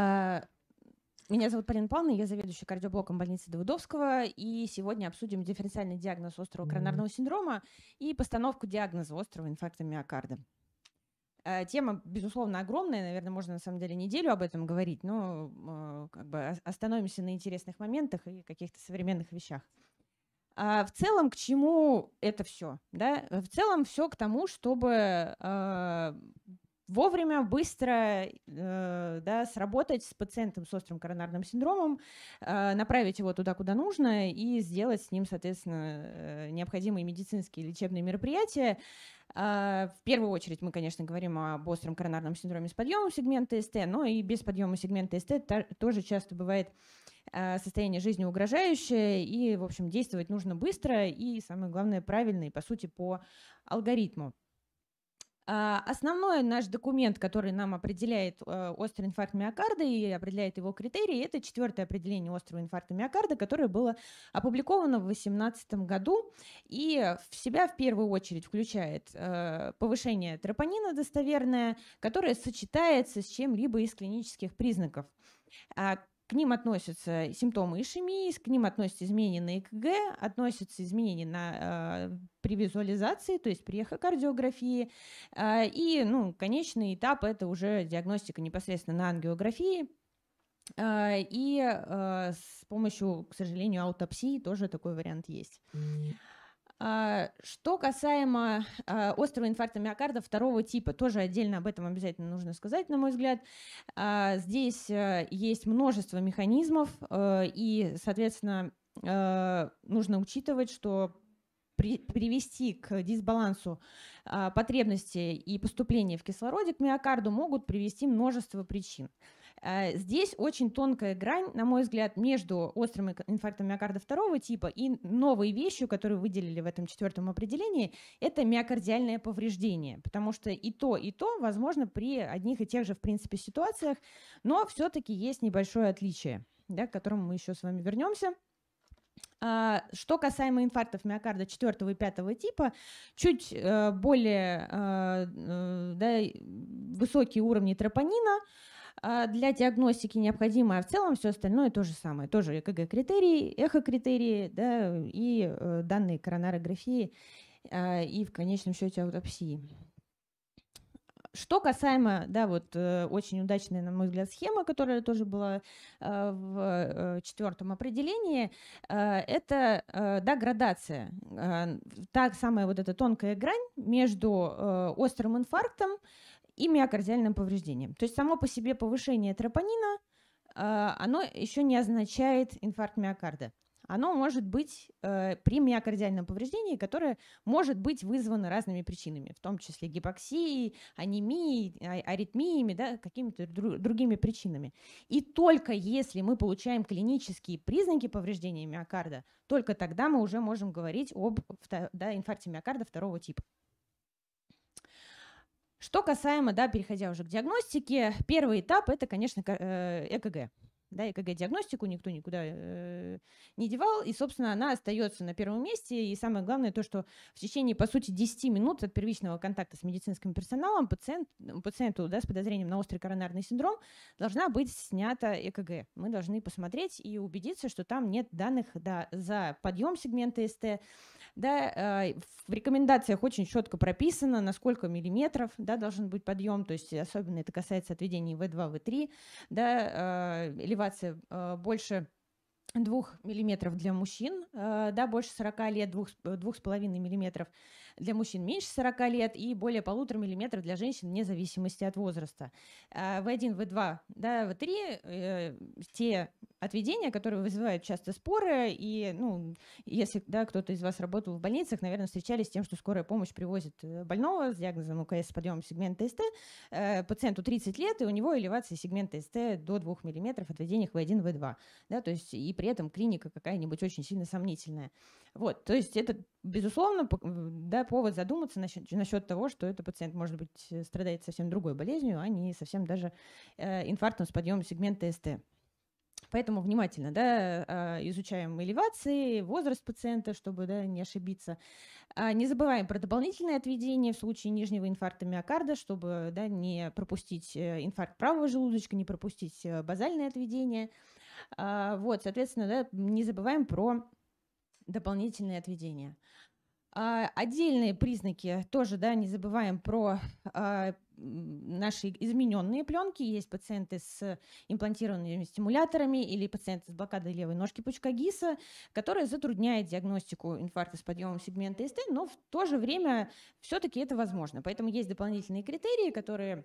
А, меня зовут Полина Павловна, я заведующая кардиоблоком больницы Давыдовского, и сегодня обсудим дифференциальный диагноз острого коронарного синдрома и постановку диагноза острого инфаркта миокарда. А, тема, безусловно, огромная, наверное, можно на самом деле неделю об этом говорить, но а, как бы остановимся на интересных моментах и каких-то современных вещах. А в целом, к чему это все? Да? В целом, все к тому, чтобы вовремя, быстро э, да, сработать с пациентом с острым коронарным синдромом, э, направить его туда, куда нужно, и сделать с ним, соответственно, э, необходимые медицинские лечебные мероприятия. Э, в первую очередь мы, конечно, говорим об остром коронарном синдроме с подъемом сегмента СТ, но и без подъема сегмента СТ тоже часто бывает э, состояние жизни угрожающее, и, в общем, действовать нужно быстро и, самое главное, правильно и, по сути, по алгоритму. А, основной наш документ, который нам определяет э, острый инфаркт миокарда и определяет его критерии, это четвертое определение острого инфаркта миокарда, которое было опубликовано в 2018 году и в себя в первую очередь включает э, повышение тропонина достоверное, которое сочетается с чем-либо из клинических признаков. А к ним относятся симптомы ишемии, к ним относятся изменения на ЭКГ, относятся изменения на, э, при визуализации, то есть при эхокардиографии. Э, и ну, конечный этап – это уже диагностика непосредственно на ангиографии, э, и э, с помощью, к сожалению, аутопсии тоже такой вариант есть. А, что касаемо а, острого инфаркта миокарда второго типа, тоже отдельно об этом обязательно нужно сказать, на мой взгляд. А, здесь э, есть множество механизмов, э, и, соответственно, э, нужно учитывать, что привести к дисбалансу потребностей и поступления в кислороде к миокарду могут привести множество причин. Э, здесь очень тонкая грань, на мой взгляд, между острым инфарктом миокарда второго типа и новой вещью, которую выделили в этом четвертом определении, это миокардиальное повреждение, потому что и то, и то возможно при одних и тех же, в принципе, ситуациях, но все-таки есть небольшое отличие, да, к которому мы еще с вами вернемся. А, что касаемо инфарктов миокарда 4 и 5 типа, чуть э, более э, да, высокие уровни тропонина, а для диагностики необходимо, а в целом все остальное то же самое. Тоже ЭКГ-критерии, эхокритерии да, и э, данные коронарографии а, и в конечном счете аутопсии. Что касаемо, да, вот э, очень удачная, на мой взгляд, схема, которая тоже была а, в э, четвертом определении, это, да, градация. Та самая вот эта тонкая грань между острым инфарктом, и миокардиальным повреждением. То есть само по себе повышение тропонина, э, оно еще не означает инфаркт миокарда. Оно может быть э, при миокардиальном повреждении, которое может быть вызвано разными причинами, в том числе гипоксией, анемией, а, аритмиями, да, какими-то другими причинами. И только если мы получаем клинические признаки повреждения миокарда, только тогда мы уже можем говорить об да, инфаркте миокарда второго типа. Что касаемо, да, переходя уже к диагностике, первый этап – это, конечно, ЭКГ. Э да, ЭКГ-диагностику никто никуда э, не девал, и, собственно, она остается на первом месте. И самое главное то, что в течение, по сути, 10 минут от первичного контакта с медицинским персоналом пациент, пациенту да, с подозрением на острый коронарный синдром должна быть снята ЭКГ. Мы должны посмотреть и убедиться, что там нет данных да, за подъем сегмента СТ, да, э, в рекомендациях очень четко прописано, на сколько миллиметров, да, должен быть подъем, то есть особенно это касается отведений В2, В3, да, э, элевация э, больше 2 миллиметров для мужчин, да, больше 40 лет, 2,5 миллиметров для мужчин меньше 40 лет и более полутора миллиметров для женщин вне зависимости от возраста. В1, а, В2, да, В3 э, те отведения, которые вызывают часто споры, и, ну, если, да, кто-то из вас работал в больницах, наверное, встречались с тем, что скорая помощь привозит э, больного с диагнозом УКС с подъемом сегмента СТ, э, пациенту 30 лет, и у него элевация сегмента СТ до 2 мм отведениях В1, В2, да, то есть и при этом клиника какая-нибудь очень сильно сомнительная. Вот, то есть это, безусловно, да, повод задуматься насчет, насчет того, что этот пациент, может быть, э, страдает совсем другой болезнью, а не совсем даже э, инфарктом с подъемом сегмента СТ. Поэтому внимательно да, а, изучаем элевации, возраст пациента, чтобы да, не ошибиться. А, не забываем про дополнительное отведение в случае нижнего инфаркта миокарда, чтобы да, не пропустить э, инфаркт правого желудочка, не пропустить э, базальное отведение. А, вот, соответственно, да, не забываем про дополнительное отведение. А, отдельные признаки тоже, да, не забываем про а, наши измененные пленки. Есть пациенты с имплантированными стимуляторами или пациенты с блокадой левой ножки пучка ГИСа, которая затрудняет диагностику инфаркта с подъемом сегмента СТ, но в то же время все-таки это возможно. Поэтому есть дополнительные критерии, которые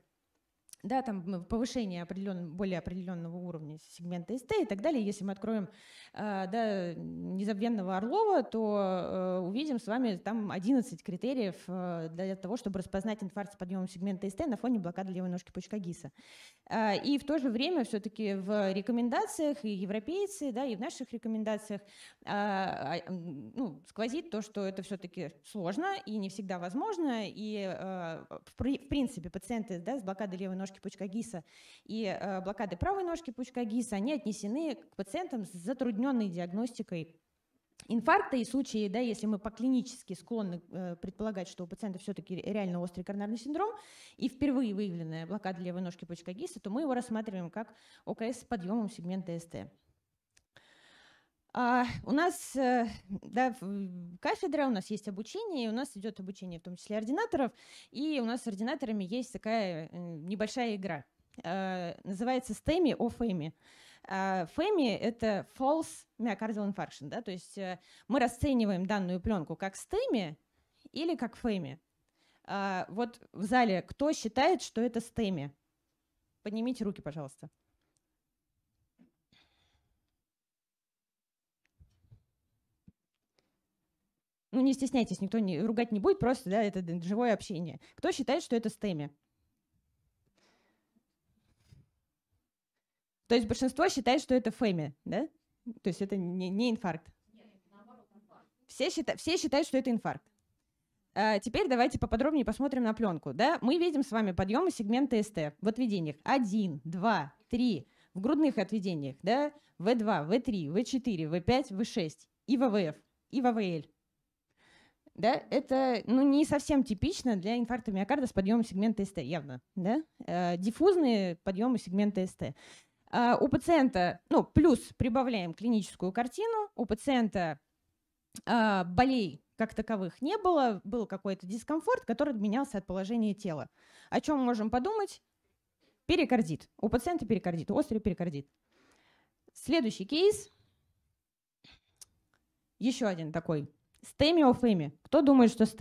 да, там ну, повышение определен, более определенного уровня сегмента СТ и так далее. Если мы откроем а, да, незабвенного Орлова, то э, увидим с вами там 11 критериев э, для того, чтобы распознать инфаркт с подъемом сегмента СТ на фоне блокады левой ножки пучка ГИСа. А, и в то же время все-таки в рекомендациях и европейцы, да, и в наших рекомендациях а, ну, сквозит то, что это все-таки сложно и не всегда возможно. И э, в принципе пациенты да, с блокадой левой ножки ножки Гиса и э, блокады правой ножки пучка Гиса, они отнесены к пациентам с затрудненной диагностикой инфаркта и случаи, да, если мы поклинически склонны э, предполагать, что у пациента все-таки реально острый коронарный синдром и впервые выявленная блокада левой ножки пучка Гиса, то мы его рассматриваем как ОКС с подъемом сегмента СТ. А, у нас э, да, кафедра, у нас есть обучение, у нас идет обучение в том числе ординаторов, и у нас с ординаторами есть такая э, небольшая игра. Э, называется STEMI о FEMI. А, FEMI — это false myocardial infarction, да, то есть мы расцениваем данную пленку как STEMI или как FEMI. А, вот в зале кто считает, что это STEMI? Поднимите руки, пожалуйста. Ну, не стесняйтесь, никто не, ругать не будет, просто да, это живое общение. Кто считает, что это стеми? То есть большинство считает, что это фэми, да? То есть это не, не инфаркт. Нет, наоборот, Все, счита, все считают, что это инфаркт. А теперь давайте поподробнее посмотрим на пленку. Да? Мы видим с вами подъемы сегмента СТ в отведениях один, два, три в грудных отведениях, да, В2, В3, В4, В5, В6 и ВВФ, а и ВВЛ. А да, это ну, не совсем типично для инфаркта миокарда с подъемом сегмента СТ, явно. Да? Э, диффузные подъемы сегмента СТ. Э, у пациента, ну, плюс прибавляем клиническую картину, у пациента э, болей как таковых не было, был какой-то дискомфорт, который менялся от положения тела. О чем можем подумать? Перикардит. У пациента перикардит, острый перикардит. Следующий кейс. Еще один такой с теми офами. Кто думает, что с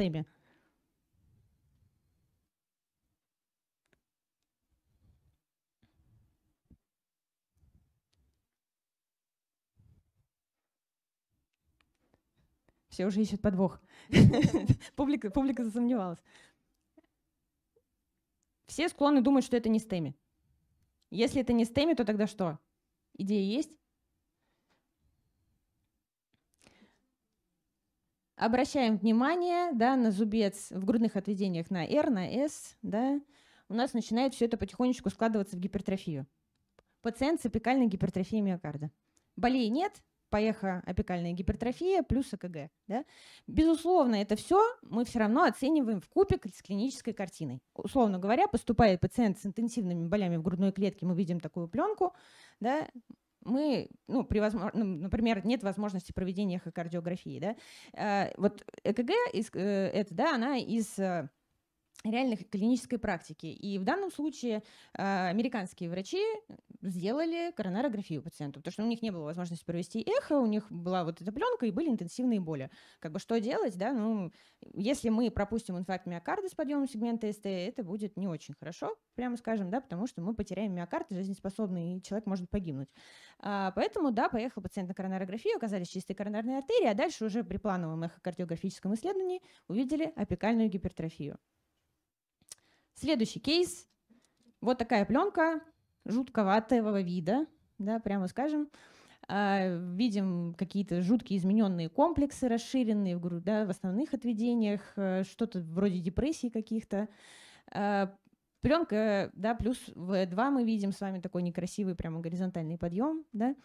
Все уже ищут подвох. публика, публика засомневалась. Все склонны думать, что это не стеми. Если это не стеми, то тогда что? Идея есть? обращаем внимание да, на зубец в грудных отведениях на R, на S, да, у нас начинает все это потихонечку складываться в гипертрофию. Пациент с апикальной гипертрофией миокарда. Болей нет, поеха апикальная гипертрофия плюс ЭКГ. А да? Безусловно, это все мы все равно оцениваем в купе с клинической картиной. Условно говоря, поступает пациент с интенсивными болями в грудной клетке, мы видим такую пленку, да, мы, ну, при возможно, ну, например, нет возможности проведения эхокардиографии, да, э, вот ЭКГ, из, э, это, да, она из э, реальных клинической практики. И в данном случае а, американские врачи сделали коронарографию пациенту, потому что у них не было возможности провести эхо, у них была вот эта пленка и были интенсивные боли. Как бы что делать, да, ну, если мы пропустим инфаркт миокарда с подъемом сегмента СТ, это будет не очень хорошо, прямо скажем, да, потому что мы потеряем миокард, жизнеспособный, и человек может погибнуть. А, поэтому, да, поехал пациент на коронарографию, оказались чистые коронарные артерии, а дальше уже при плановом эхокардиографическом исследовании увидели апикальную гипертрофию. Следующий кейс. Вот такая пленка жутковатого вида, да, прямо скажем. А, видим какие-то жуткие измененные комплексы, расширенные в, да, в основных отведениях, э, что-то вроде депрессии каких-то. А, пленка, да, плюс В2 э мы видим с вами такой некрасивый прямо горизонтальный подъем, да.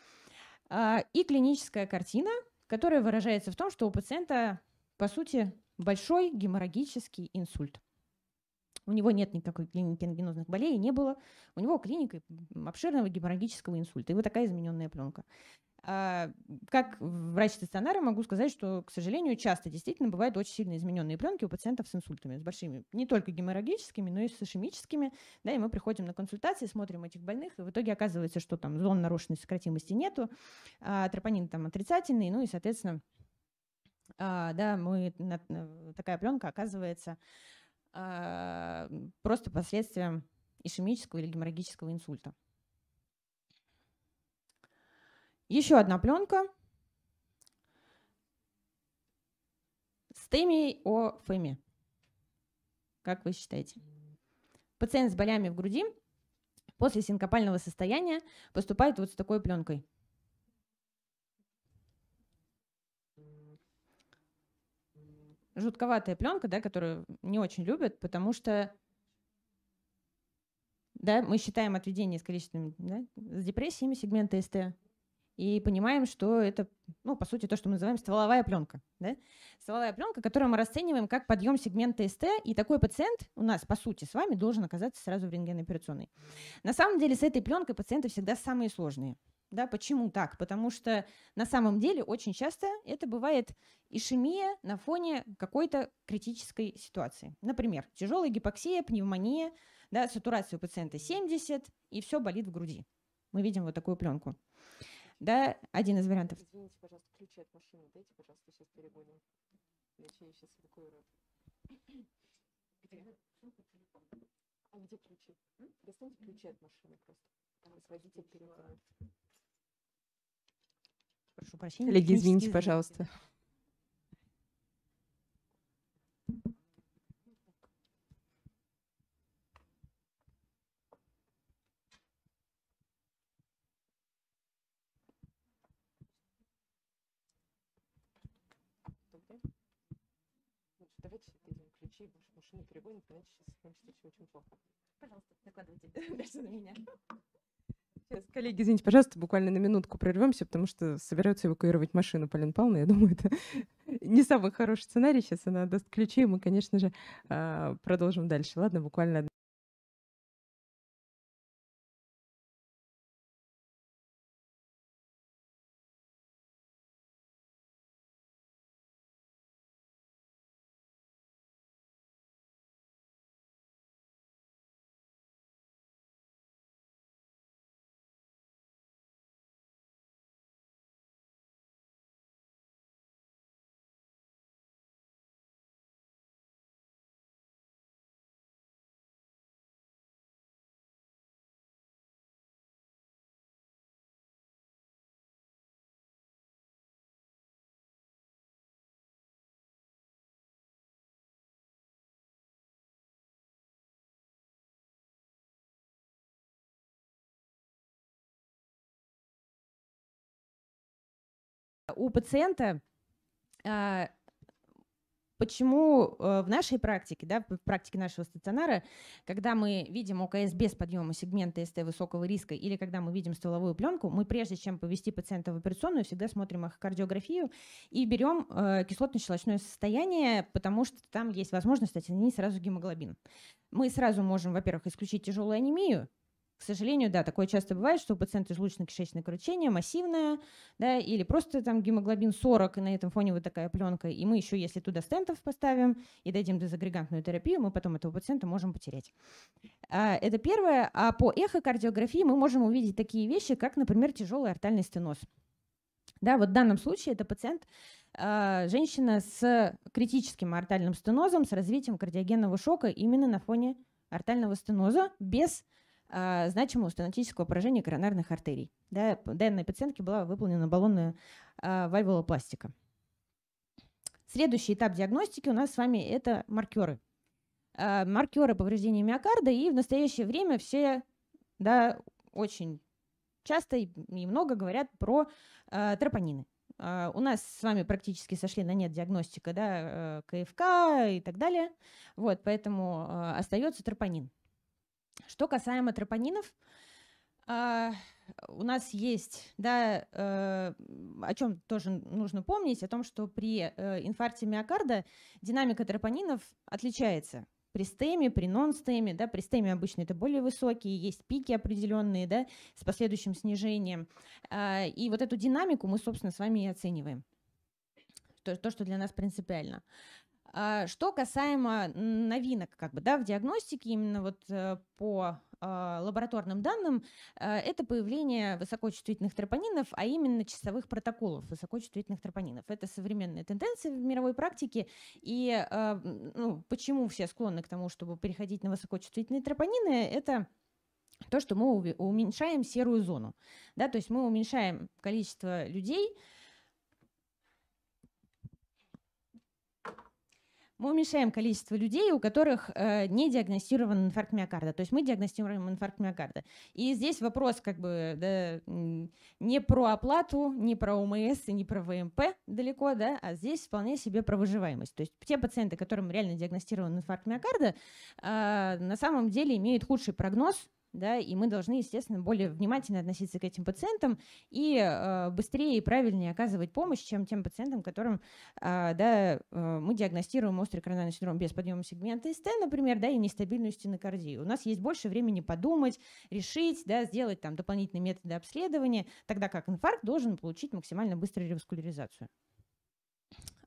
А, и клиническая картина, которая выражается в том, что у пациента, по сути, большой геморрагический инсульт. У него нет никакой клиники ангинозных болей, не было. У него клиника обширного геморрагического инсульта. И вот такая измененная пленка. А, как врач стационара могу сказать, что, к сожалению, часто действительно бывают очень сильно измененные пленки у пациентов с инсультами, с большими, не только геморрагическими, но и с ишемическими. Да, и мы приходим на консультации, смотрим этих больных, и в итоге оказывается, что там зон нарушенной сократимости нету, а тропонин там отрицательный, ну и, соответственно, а, да, мы, такая пленка оказывается а, просто последствиям ишемического или геморрагического инсульта. Еще одна пленка с темией о феме. Как вы считаете? Пациент с болями в груди после синкопального состояния поступает вот с такой пленкой – жутковатая пленка, да, которую не очень любят, потому что да, мы считаем отведение с количественными, да, с депрессиями сегмента СТ, и понимаем, что это, ну, по сути, то, что мы называем стволовая пленка. Да? Стволовая пленка, которую мы расцениваем как подъем сегмента СТ, и такой пациент у нас, по сути, с вами должен оказаться сразу в рентгеноперационной. На самом деле с этой пленкой пациенты всегда самые сложные. Да, почему так? Потому что на самом деле очень часто это бывает ишемия на фоне какой-то критической ситуации. Например, тяжелая гипоксия, пневмония, да, сатурация у пациента 70, и все болит в груди. Мы видим вот такую пленку. Да, один из вариантов. Извините, пожалуйста, ключи от машины дайте, пожалуйста, сейчас перегоним. Ключи я сейчас эвакуирую. Где? А где ключи? Достаньте ключи от машины просто. Водитель перегонит прошу прощения. Коллеги, извините, пожалуйста. машину перегонит, иначе сейчас очень плохо. Пожалуйста, накладывайте дальше на меня. Коллеги, извините, пожалуйста, буквально на минутку прервемся, потому что собираются эвакуировать машину Полин Павловна. Я думаю, это не самый хороший сценарий. Сейчас она даст ключи, и мы, конечно же, а, продолжим дальше. Ладно, буквально У пациента а, почему э, в нашей практике, да, в практике нашего стационара, когда мы видим ОКС без подъема сегмента СТ высокого риска или когда мы видим стволовую пленку, мы прежде чем повести пациента в операционную, всегда смотрим их кардиографию и берем э, кислотно-щелочное состояние, потому что там есть возможность оценить сразу гемоглобин. Мы сразу можем, во-первых, исключить тяжелую анемию, к сожалению, да, такое часто бывает, что у пациента желудочно-кишечное кровотечение массивное, да, или просто там гемоглобин 40, и на этом фоне вот такая пленка, и мы еще, если туда стентов поставим и дадим дезагрегантную терапию, мы потом этого пациента можем потерять. А, это первое. А по эхокардиографии мы можем увидеть такие вещи, как, например, тяжелый артальный стеноз. Да, вот в данном случае это пациент, а, женщина с критическим артальным стенозом, с развитием кардиогенного шока именно на фоне артального стеноза без а, значимого стенотического поражения коронарных артерий. Да, данной пациентке была выполнена баллонная а, вальвулопластика. Следующий этап диагностики у нас с вами это маркеры. А, маркеры повреждения миокарда, и в настоящее время все да, очень часто и много говорят про тропонины. у нас с вами практически сошли на нет диагностика да, э, КФК и так далее. Вот, поэтому остается тропонин. Что касаемо тропонинов, Uh, у нас есть, да, uh, о чем тоже нужно помнить, о том, что при uh, инфаркте миокарда динамика тропонинов отличается. При стеме, при нон-стеме, да, при стеме обычно это более высокие, есть пики определенные, да, с последующим снижением. А, и вот эту динамику мы, собственно, с вами и оцениваем. То, то что для нас принципиально. А, что касаемо новинок, как бы, да, в диагностике именно вот э, по а, лабораторным данным, э, это появление высокочувствительных тропонинов, а именно часовых протоколов высокочувствительных тропонинов. Это современная тенденция в мировой практике. И а, ну, почему все склонны к тому, чтобы переходить на высокочувствительные тропонины, это то, что мы уменьшаем серую зону. Да, то есть мы уменьшаем количество людей, мы уменьшаем количество людей, у которых э, не диагностирован инфаркт миокарда. То есть мы диагностируем инфаркт миокарда. И здесь вопрос как бы да, не про оплату, не про ОМС и не про ВМП далеко, да, а здесь вполне себе про выживаемость. То есть те пациенты, которым реально диагностирован инфаркт миокарда, э, на самом деле имеют худший прогноз да, и мы должны, естественно, более внимательно относиться к этим пациентам и э, быстрее и правильнее оказывать помощь, чем тем пациентам, которым, э, да, э, мы диагностируем острый коронарный синдром без подъема сегмента СТ, например, да, и нестабильную стенокардию. У нас есть больше времени подумать, решить, да, сделать там дополнительные методы обследования, тогда как инфаркт должен получить максимально быструю реваскуляризацию.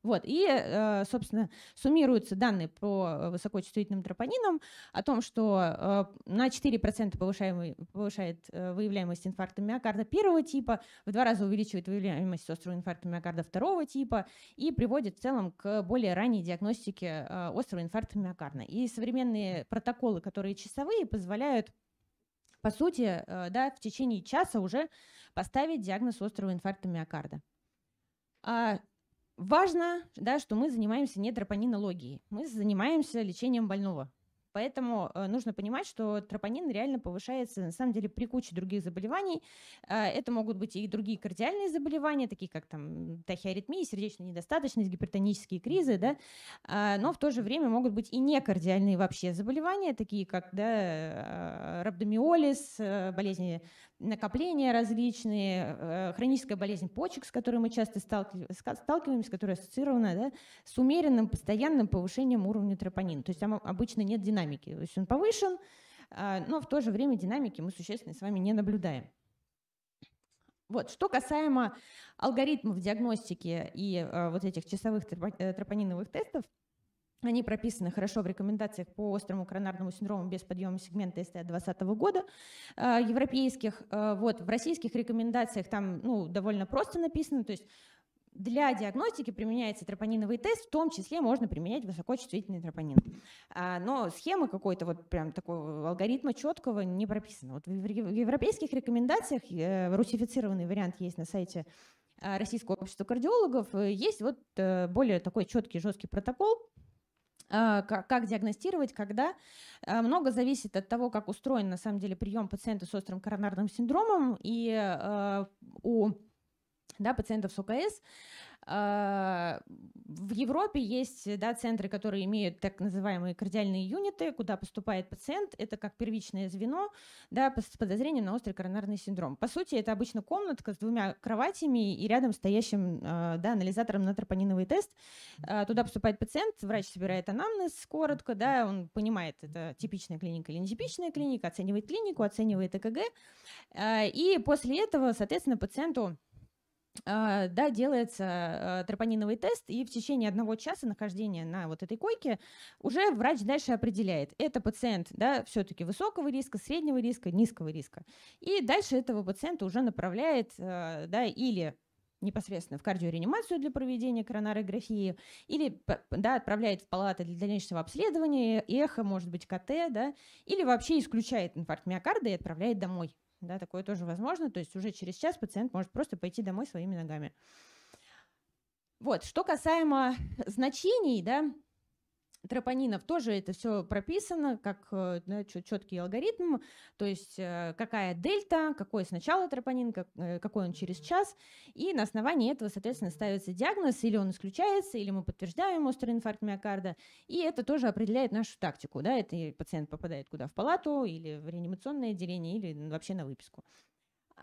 Вот, и, э, собственно, суммируются данные по высокочувствительным тропонинам о том, что э, на 4% повышает э, выявляемость инфаркта миокарда первого типа, в два раза увеличивает выявляемость острого инфаркта миокарда второго типа и приводит в целом к более ранней диагностике острого инфаркта миокарда. И современные протоколы, которые часовые, позволяют по сути, да, в течение часа уже поставить диагноз острого инфаркта миокарда. А важно, да, что мы занимаемся не тропонинологией, мы занимаемся лечением больного. Поэтому э, нужно понимать, что тропонин реально повышается, на самом деле, при куче других заболеваний. А, это могут быть и другие кардиальные заболевания, такие как там тахиаритмия, сердечная недостаточность, гипертонические кризы, да. А, но в то же время могут быть и некардиальные вообще заболевания, такие как да, э, рhabdomyolis, э, болезни накопления различные, э, э, хроническая болезнь почек, с которой мы часто сталкиваемся, которая ассоциирована да, с умеренным постоянным повышением уровня тропонина. То есть там обычно нет динамики. То есть он повышен, а, но в то же время динамики мы существенно с вами не наблюдаем. Вот. Что касаемо алгоритмов диагностики и э, вот этих часовых тропониновых тестов – они прописаны хорошо в рекомендациях по острому коронарному синдрому без подъема сегмента СТ 2020 года э, европейских. Э, вот, в российских рекомендациях там ну, довольно просто написано, то есть для диагностики применяется тропониновый тест, в том числе можно применять высокочувствительный тропонин. А, но схемы какой-то вот прям такого алгоритма четкого не прописано. Вот в европейских рекомендациях э, русифицированный вариант есть на сайте Российского общества кардиологов. Есть вот более такой четкий, жесткий протокол, а, как диагностировать, когда. А, много зависит от того, как устроен на самом деле прием пациента с острым коронарным синдромом и а, у да, пациентов с ОКС а, в Европе есть да, центры, которые имеют так называемые кардиальные юниты, куда поступает пациент. Это как первичное звено да, с подозрением на острый коронарный синдром. По сути, это обычно комнатка с двумя кроватями и рядом стоящим а, да, анализатором на тропониновый тест. А, туда поступает пациент, врач собирает анамнез коротко, да, он понимает, это типичная клиника или нетипичная клиника, оценивает клинику, оценивает ЭКГ. И после этого, соответственно, пациенту а, да, делается э, тропониновый тест, и в течение одного часа нахождения на вот этой койке уже врач дальше определяет, это пациент, да, все-таки высокого риска, среднего риска, низкого риска. И дальше этого пациента уже направляет, э, да, или непосредственно в кардиореанимацию для проведения коронарографии, или да, отправляет в палаты для дальнейшего обследования, эхо, может быть, КТ, да, или вообще исключает инфаркт миокарда и отправляет домой да, такое тоже возможно, то есть уже через час пациент может просто пойти домой своими ногами. Вот, что касаемо значений, да, тропонинов тоже это все прописано, как э, да, четкий алгоритм, то есть э, какая дельта, какой сначала тропонин, как, э, какой он через час, и на основании этого, соответственно, ставится диагноз, или он исключается, или мы подтверждаем острый инфаркт миокарда, и это тоже определяет нашу тактику, да, это пациент попадает куда, в палату, или в реанимационное отделение, или вообще на выписку.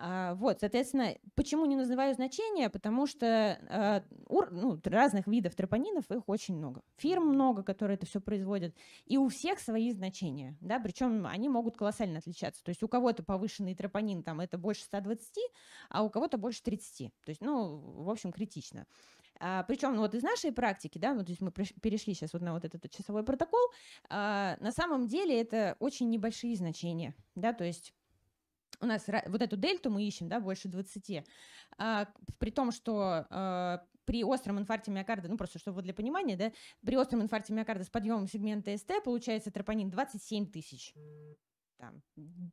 А, вот, соответственно, почему не называю значения? Потому что а, ну, разных видов тропонинов их очень много. Фирм много, которые это все производят. И у всех свои значения, да, причем они могут колоссально отличаться. То есть у кого-то повышенный тропонин там это больше 120, а у кого-то больше 30. То есть, ну, в общем, критично. А, причем ну, вот из нашей практики, да, вот здесь мы перешли сейчас вот на вот этот часовой протокол, а, на самом деле это очень небольшие значения, да, то есть у нас вот эту дельту мы ищем, да, больше 20, а, при том, что а, при остром инфаркте миокарда, ну просто чтобы для понимания, да, при остром инфаркте миокарда с подъемом сегмента СТ получается тропонин 27 тысяч там,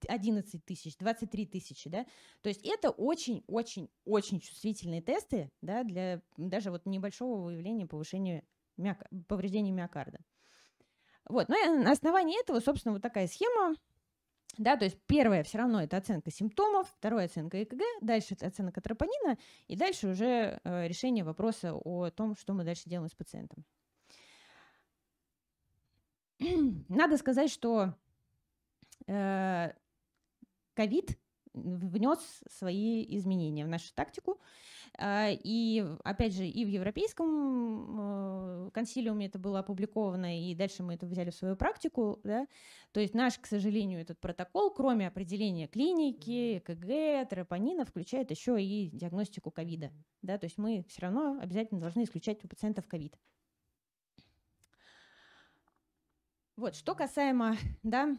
11 тысяч, 23 тысячи, да, то есть это очень-очень-очень чувствительные тесты, да, для даже вот небольшого выявления повышения миок... повреждения миокарда. Вот, ну и на основании этого, собственно, вот такая схема, да, то есть первое все равно это оценка симптомов, второе оценка ЭКГ, дальше это оценка тропонина, и дальше уже э, решение вопроса о том, что мы дальше делаем с пациентом. Надо сказать, что э, ковид внес свои изменения в нашу тактику. А, и, опять же, и в Европейском э, консилиуме это было опубликовано, и дальше мы это взяли в свою практику. Да? То есть наш, к сожалению, этот протокол, кроме определения клиники, КГ, тропонина, включает еще и диагностику ковида. Да? То есть мы все равно обязательно должны исключать у пациентов ковид. Вот, что касаемо да,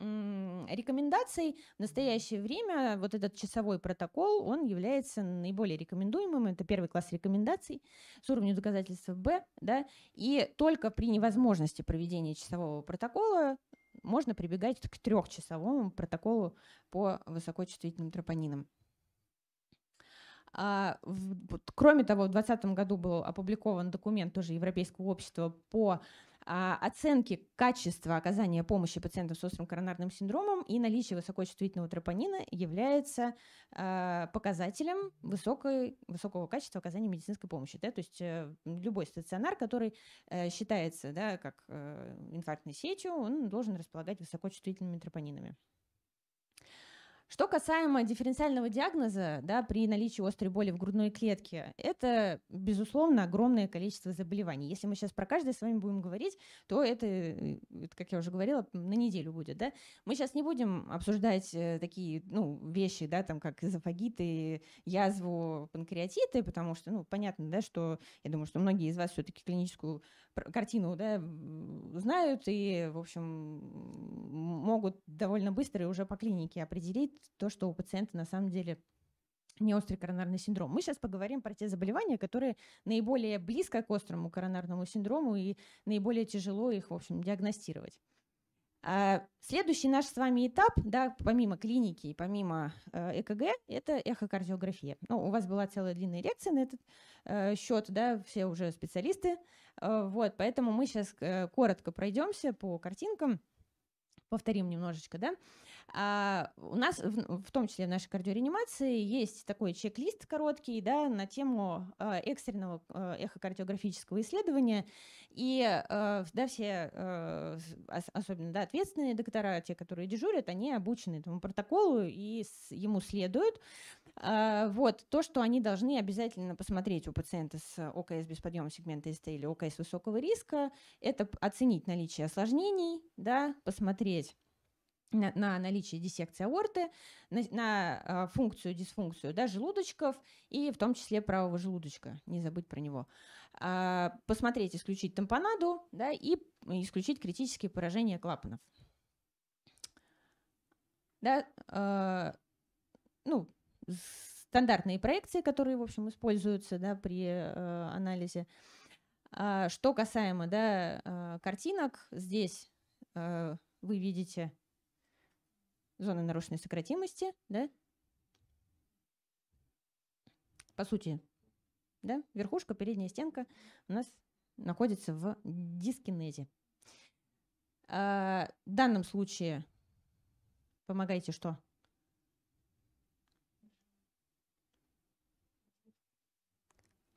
рекомендаций в настоящее время вот этот часовой протокол, он является наиболее рекомендуемым. Это первый класс рекомендаций с уровнем доказательства Б. Да? И только при невозможности проведения часового протокола можно прибегать к трехчасовому протоколу по высокочувствительным тропонинам. А, кроме того, в 2020 году был опубликован документ тоже Европейского общества по а, оценки качества оказания помощи пациентам с острым коронарным синдромом и наличие высокочувствительного тропонина является а, показателем высокой, высокого качества оказания медицинской помощи. Да? То есть э, любой стационар, который э, считается да, как э, инфарктной сетью, он должен располагать высокочувствительными тропонинами. Что касаемо дифференциального диагноза, да, при наличии острой боли в грудной клетке, это, безусловно, огромное количество заболеваний. Если мы сейчас про каждое с вами будем говорить, то э, это, как я уже говорила, на неделю будет, да. Мы сейчас не будем обсуждать э, такие, ну, вещи, да, там, как эзофагиты, язву, панкреатиты, потому что, ну, понятно, да, что, я думаю, что многие из вас все-таки клиническую картину, да, знают и, в общем, могут довольно быстро и уже по клинике определить, то, что у пациента на самом деле не острый коронарный синдром. Мы сейчас поговорим про те заболевания, которые наиболее близко к острому коронарному синдрому и наиболее тяжело их, в общем, диагностировать. А, следующий наш с вами этап, да, помимо клиники и помимо ЭКГ, э это эхокардиография. Ну, у вас была целая длинная лекция на этот э, счет, да, все уже специалисты. Э, вот, поэтому мы сейчас коротко пройдемся по картинкам повторим немножечко, да, а, у нас, в, в том числе в нашей кардиореанимации, есть такой чек-лист короткий, да, на тему а, экстренного а, эхокардиографического исследования, и, а, да, все, а, особенно, да, ответственные доктора, те, которые дежурят, они обучены этому протоколу и с, ему следуют, а, вот, то, что они должны обязательно посмотреть у пациента с ОКС без подъема сегмента СТ или ОКС высокого риска, это оценить наличие осложнений, да, посмотреть на, на наличие диссекции аорты, на, на а, функцию, дисфункцию да, желудочков и в том числе правого желудочка, не забыть про него. А, посмотреть, исключить тампонаду да, и исключить критические поражения клапанов. Да, э, ну, стандартные проекции, которые, в общем, используются да, при э, анализе. А, что касаемо да, э, картинок, здесь э, вы видите зоны нарушенной сократимости, да? по сути, да? верхушка, передняя стенка у нас находится в дискинезе. А, в данном случае помогайте что?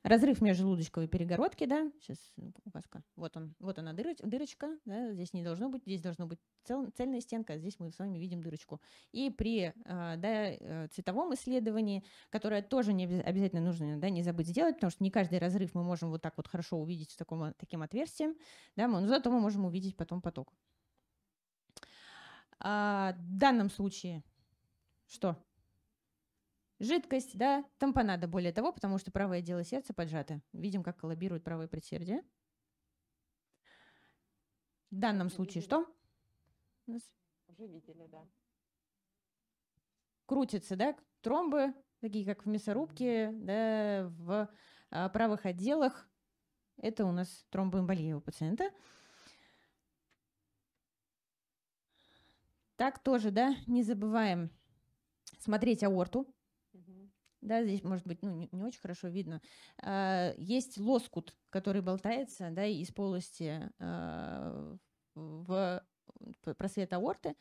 Разрыв межжелудочковой перегородки, да, сейчас э, указка, вот он, вот она дырочка, да, здесь не должно быть, здесь должно быть цел, цельная стенка, а здесь мы с вами видим дырочку. И при а, да, э, цветовом исследовании, которое тоже не обязательно нужно, да, не забыть сделать, потому что не каждый разрыв мы можем вот так вот хорошо увидеть с таком, таким отверстием, да, но зато мы можем увидеть потом поток. А, в данном случае что? жидкость, да, тампонада более того, потому что правое дело сердца поджато. Видим, как коллабирует правое предсердие. В данном Уже случае видели. что? Уже видели, да. Крутятся, да, тромбы, такие как в мясорубке, да, в а, правых отделах. Это у нас тромбоэмболия у пациента. Так тоже, да, не забываем смотреть аорту, да, здесь, может быть, ну, не, не очень хорошо видно, э, есть лоскут, который болтается, да, из полости э, в просвет аорты,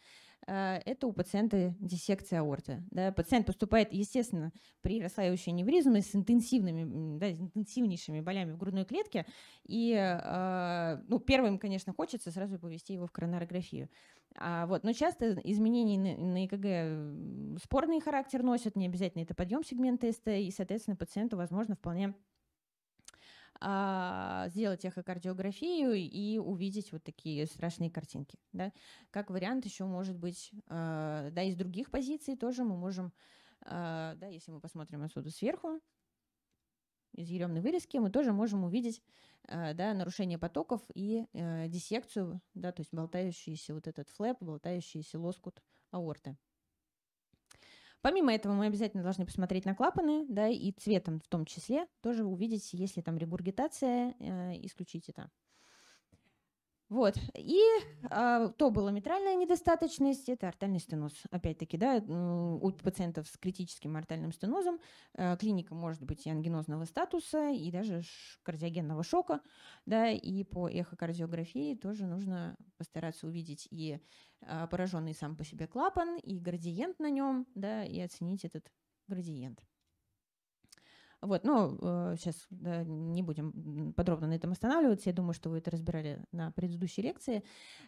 а, это у пациента диссекция аорты. Да, пациент поступает, естественно, при расслаивающей аневризме с интенсивными, да, интенсивнейшими болями в грудной клетке, и а, ну, первым, конечно, хочется сразу повести его в коронарографию. А вот, но часто изменения на ЭКГ спорный характер носят, не обязательно это подъем сегмента СТ, и, соответственно, пациенту, возможно, вполне а, сделать эхокардиографию и увидеть вот такие страшные картинки. Да? Как вариант еще может быть, а, да, из других позиций тоже мы можем, а, да, если мы посмотрим отсюда сверху, из еремной вырезки, мы тоже можем увидеть а, да, нарушение потоков и э, диссекцию, да, то есть болтающийся вот этот флэп, болтающийся лоскут аорты. Помимо этого, мы обязательно должны посмотреть на клапаны, да, и цветом в том числе тоже увидеть, есть ли там регургитация, э, исключить это. Вот. И а, то была митральная недостаточность, это артальный стеноз. Опять-таки, да, у пациентов с критическим артальным стенозом а, клиника может быть и ангинозного статуса, и даже кардиогенного шока, да, и по эхокардиографии тоже нужно постараться увидеть и а, пораженный сам по себе клапан, и градиент на нем, да, и оценить этот градиент. Вот, но ну, сейчас э, да, не будем подробно на этом останавливаться. Я думаю, что вы это разбирали на предыдущей лекции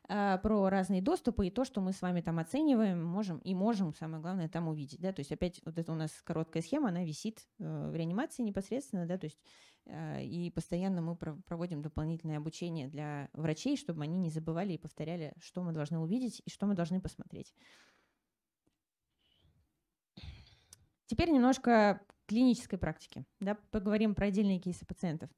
э, про разные доступы и то, что мы с вами там оцениваем, можем и можем, самое главное, там увидеть. Да? То есть опять вот это у нас короткая схема, она висит э, в реанимации непосредственно, да, то есть и постоянно мы проводим дополнительное обучение для врачей, чтобы они не забывали и повторяли, что мы должны увидеть и что мы должны посмотреть. Теперь немножко клинической практики. Да? Поговорим про отдельные кейсы пациентов.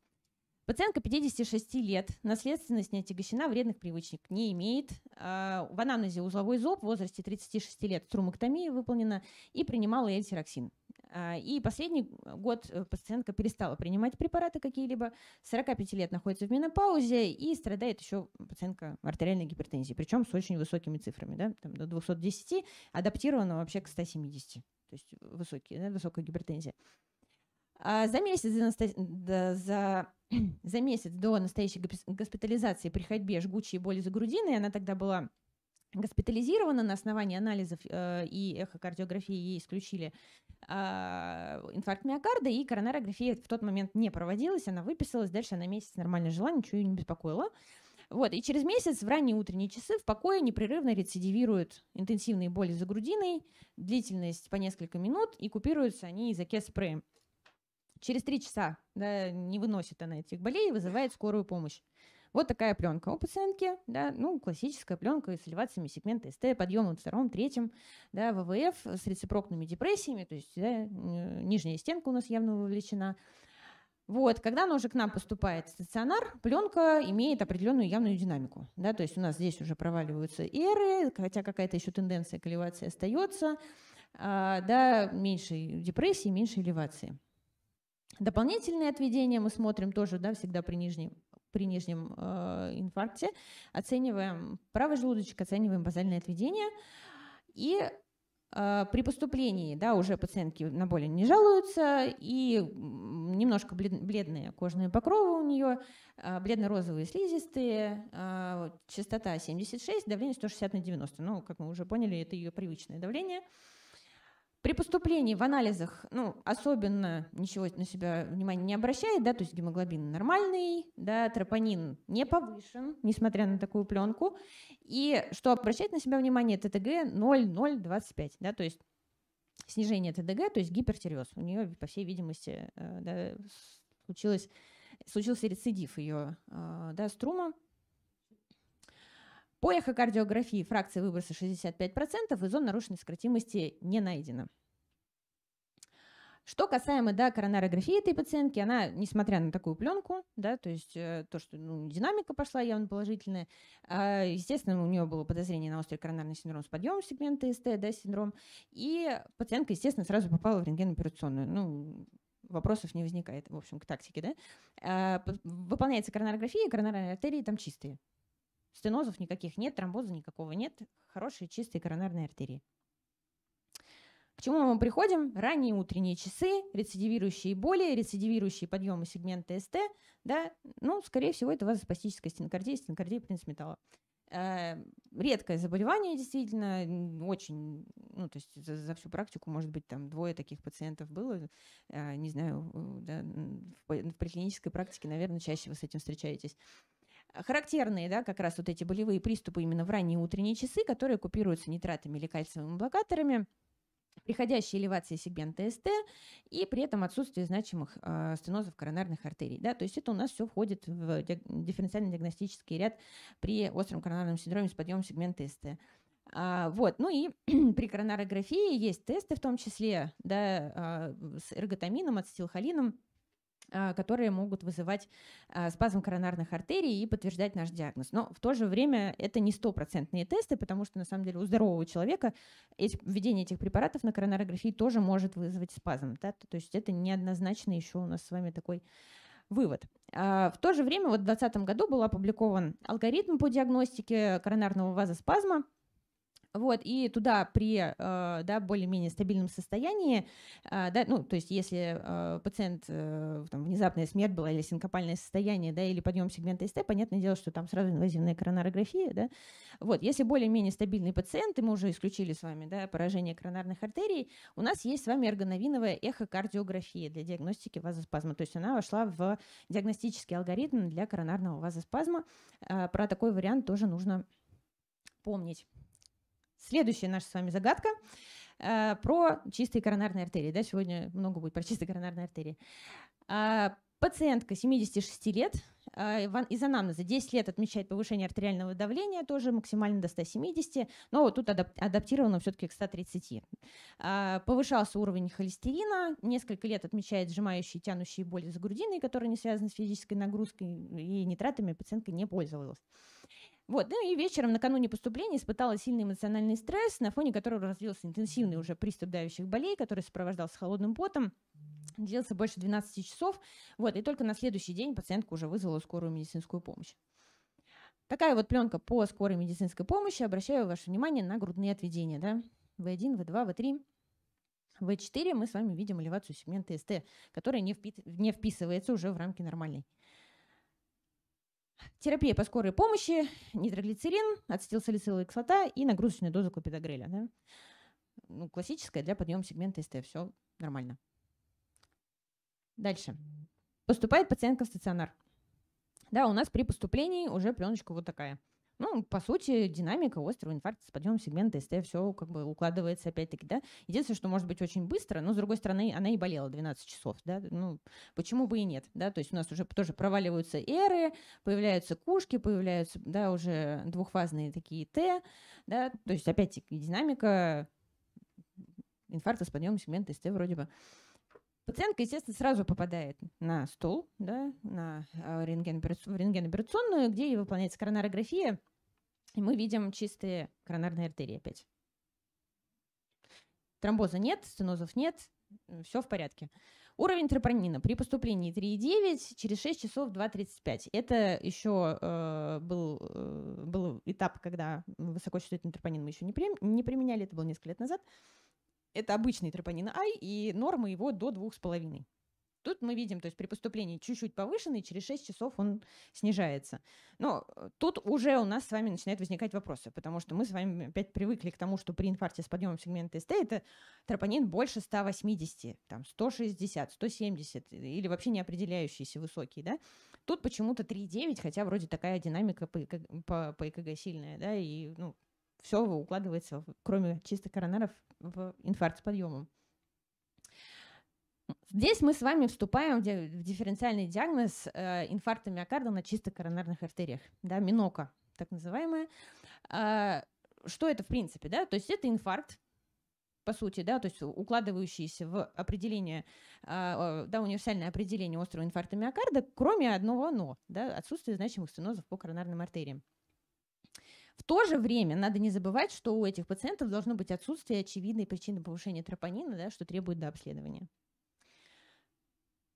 Пациентка 56 лет, наследственность не отягощена, вредных привычек не имеет. А, в анамнезе узловой зоб в возрасте 36 лет струмоктомия выполнена и принимала эльсироксин. А, и последний год э, пациентка перестала принимать препараты какие-либо. 45 лет находится в менопаузе и страдает еще пациентка артериальной гипертензии, причем с очень высокими цифрами, да, там до 210, адаптирована вообще к 170. То есть высокие, да, высокая гипертензия. А за месяц до, за, за месяц до настоящей госпитализации при ходьбе жгучие боли за грудиной, она тогда была госпитализирована на основании анализов э, и эхокардиографии ей исключили э, инфаркт миокарда, и коронарография в тот момент не проводилась, она выписалась, дальше она месяц нормально жила, ничего ее не беспокоило. Вот, и через месяц в ранние утренние часы в покое непрерывно рецидивируют интенсивные боли за грудиной, длительность по несколько минут, и купируются они изокес спреем. Через три часа да, не выносит она этих болей и вызывает скорую помощь. Вот такая пленка у пациентки, да, ну, классическая пленка с элевациями сегмента СТ, подъемом втором, третьем, да, ВВФ с рецепрокными депрессиями, то есть да, нижняя стенка у нас явно вовлечена. Вот, когда она уже к нам поступает в стационар, пленка имеет определенную явную динамику. Да, то есть у нас здесь уже проваливаются эры, хотя какая-то еще тенденция к элевации остается, а, да, меньше депрессии, меньше элевации. Дополнительные отведения мы смотрим тоже да, всегда при нижнем, при нижнем э, инфаркте. Оцениваем правый желудочек, оцениваем базальное отведение. И э, при поступлении да, уже пациентки на боли не жалуются, и немножко блед, бледные кожные покровы у нее, э, бледно-розовые слизистые, э, частота 76, давление 160 на 90. Ну, как мы уже поняли, это ее привычное давление. Э, при поступлении в анализах, ну, особенно ничего на себя внимания не обращает, да, то есть гемоглобин нормальный, да, тропонин не повышен, несмотря на такую пленку. И что обращает на себя внимание, ТТГ 0,025, да, то есть снижение ТДГ, то есть гипертерез. У нее, по всей видимости, э, да, случилось, случился рецидив ее э, да, струма. По эхокардиографии фракция выброса 65% и зон нарушенной сократимости не найдена. Что касаемо да, коронарографии этой пациентки, она, несмотря на такую пленку, да, то есть э, то, что ну, динамика пошла явно положительная, а, естественно, у нее было подозрение на острый коронарный синдром с подъемом сегмента СТ, да, синдром, и пациентка, естественно, сразу попала в рентгеноперационную. Ну, вопросов не возникает, в общем, к тактике, да. А, выполняется коронарография, коронарные артерии там чистые, Стенозов никаких нет, тромбоза никакого нет, хорошие чистые коронарные артерии. К чему мы приходим? Ранние утренние часы, рецидивирующие боли, рецидивирующие подъемы сегмента СТ. Да? Ну, скорее всего, это вазоспастическая стенокардия, стенокардия принц металла. Э, редкое заболевание, действительно, очень, ну, то есть за, за всю практику, может быть, там двое таких пациентов было, э, не знаю, э, да, в, в поликлинической практике, наверное, чаще вы с этим встречаетесь. Характерные, да, как раз вот эти болевые приступы именно в ранние утренние часы, которые купируются нитратами или кальциевыми блокаторами приходящей элевации сегмента СТ и при этом отсутствие значимых э, стенозов коронарных артерий. Да? То есть это у нас все входит в диаг- дифференциально-диагностический ряд при остром коронарном синдроме с подъемом сегмента СТ. А, вот, ну и при коронарографии есть тесты в том числе да, э, с эрготамином, ацетилхолином, а, которые могут вызывать а, спазм коронарных артерий и подтверждать наш диагноз. Но в то же время это не стопроцентные тесты, потому что на самом деле у здорового человека введение этих препаратов на коронарографии тоже может вызвать спазм. Да? То есть это неоднозначно еще у нас с вами такой Вывод. А, в то же время, вот в 2020 году был опубликован алгоритм по диагностике коронарного вазоспазма, вот, и туда при э, да, более-менее стабильном состоянии, э, да, ну, то есть если э, пациент, э, там, внезапная смерть была или синкопальное состояние, да, или подъем сегмента СТ, понятное дело, что там сразу инвазивная коронарография, да. Вот, если более-менее стабильный пациент, и мы уже исключили с вами, да, поражение коронарных артерий, у нас есть с вами эргоновиновая эхокардиография для диагностики вазоспазма, то есть она вошла в диагностический алгоритм для коронарного вазоспазма. Э, про такой вариант тоже нужно помнить. Следующая наша с вами загадка э, про чистые коронарные артерии. Да, сегодня много будет про чистые коронарные артерии. Э, пациентка 76 лет э, из анамнеза 10 лет отмечает повышение артериального давления, тоже максимально до 170, но вот тут адап адаптировано все-таки к 130. Э, а, повышался уровень холестерина, несколько лет отмечает сжимающие тянущие боли за грудиной, которые не связаны с физической нагрузкой и нитратами, пациентка не пользовалась. Вот, ну и вечером накануне поступления испытала сильный эмоциональный стресс, на фоне которого развился интенсивный уже приступ давящих болей, который сопровождался холодным потом, длился больше 12 часов. Вот, и только на следующий день пациентка уже вызвала скорую медицинскую помощь. Такая вот пленка по скорой медицинской помощи. Обращаю ваше внимание на грудные отведения. Да? В1, В2, В3. В4 мы с вами видим элевацию сегмента СТ, которая не, впит... не вписывается уже в рамки нормальной. Терапия по скорой помощи, нитроглицерин, ацетилсалициловая кислота и нагрузочная доза купидогреля. Да? Ну, классическая для подъема сегмента СТ. Все нормально. Дальше. Поступает пациентка в стационар. Да, у нас при поступлении уже пленочка вот такая – ну, по сути, динамика острого инфаркта с подъемом сегмента СТ, все как бы укладывается опять-таки, да. Единственное, что может быть очень быстро, но, с другой стороны, она и болела 12 часов, да. Ну, почему бы и нет, да. То есть у нас уже тоже проваливаются эры, появляются кушки, появляются, да, уже двухфазные такие Т, да. То есть, опять-таки, динамика инфаркта с подъемом сегмента СТ вроде бы Пациентка, естественно, сразу попадает на стол, да, на а, рентген, в рентгеноперационную, где ей выполняется коронарография, и мы видим чистые коронарные артерии опять. Тромбоза нет, стенозов нет, все в порядке. Уровень тропонина при поступлении 3,9 через 6 часов 2,35. Это еще э, был, э, был этап, когда высокочувствительный тропонин мы еще не, при, не применяли, это было несколько лет назад. Э, это обычный тропонин I, а, и норма его до 2,5. Тут мы видим, то есть при поступлении чуть-чуть повышенный, через 6 часов он снижается. Но э, тут уже у нас с вами начинают возникать вопросы, потому что мы с вами опять привыкли к тому, что при инфаркте с подъемом сегмента СТ это тропонин больше 180, там 160, 170 или вообще не определяющиеся высокие, да. Тут почему-то 3,9, хотя вроде такая динамика по, по, по ЭКГ сильная, да, и ну, все укладывается, кроме чисто коронаров, в инфаркт с подъемом. Здесь мы с вами вступаем в дифференциальный диагноз э, инфаркта миокарда на чисто коронарных артериях, да, минока, так называемая. Что это в принципе, да? То есть это инфаркт, по сути, да, то есть укладывающийся в определение, а, да, универсальное определение острого инфаркта миокарда, кроме одного но, да, отсутствие значимых стенозов по коронарным артериям. В то же время надо не забывать, что у этих пациентов должно быть отсутствие очевидной причины повышения тропонина, да, что требует до обследования.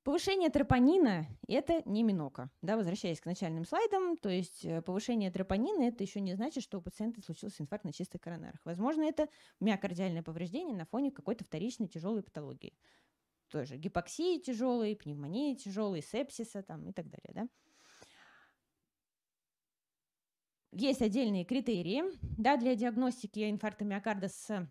Повышение тропонина – это не минока. Да, возвращаясь к начальным слайдам, то есть э, повышение тропонина – это еще не значит, что у пациента случился инфаркт на чистых коронарах. Возможно, это миокардиальное повреждение на фоне какой-то вторичной тяжелой патологии. Тоже гипоксии тяжелой, пневмонии тяжелой, сепсиса там, и так далее. Да? Есть отдельные критерии да, для диагностики инфаркта миокарда с